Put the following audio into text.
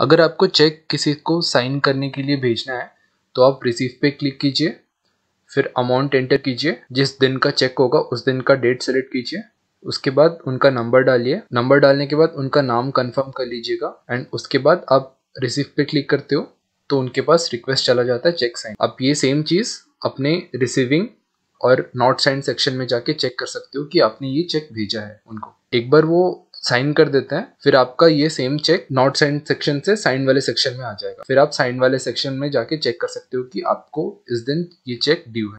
अगर आपको चेक किसी को साइन करने के लिए भेजना है तो आप रिसीव पे क्लिक कीजिए फिर अमाउंट एंटर कीजिए जिस दिन का चेक होगा उस दिन का डेट सेलेक्ट कीजिए उसके बाद उनका नंबर डालिए नंबर डालने के बाद उनका नाम कंफर्म कर लीजिएगा एंड उसके बाद आप रिसीव पे क्लिक करते हो तो उनके पास रिक्वेस्ट चला जाता है चेक साइन आप ये सेम चीज़ अपने रिसीविंग और नॉट साइन सेक्शन में जाके चेक कर सकते हो कि आपने ये चेक भेजा है उनको एक बार वो साइन कर देते हैं फिर आपका ये same check not sign section से साइन वाले सेक्शन में आ जाएगा फिर आप साइन वाले सेक्शन में जाके चेक कर सकते हो कि आपको इस दिन ये चेक ड्यू है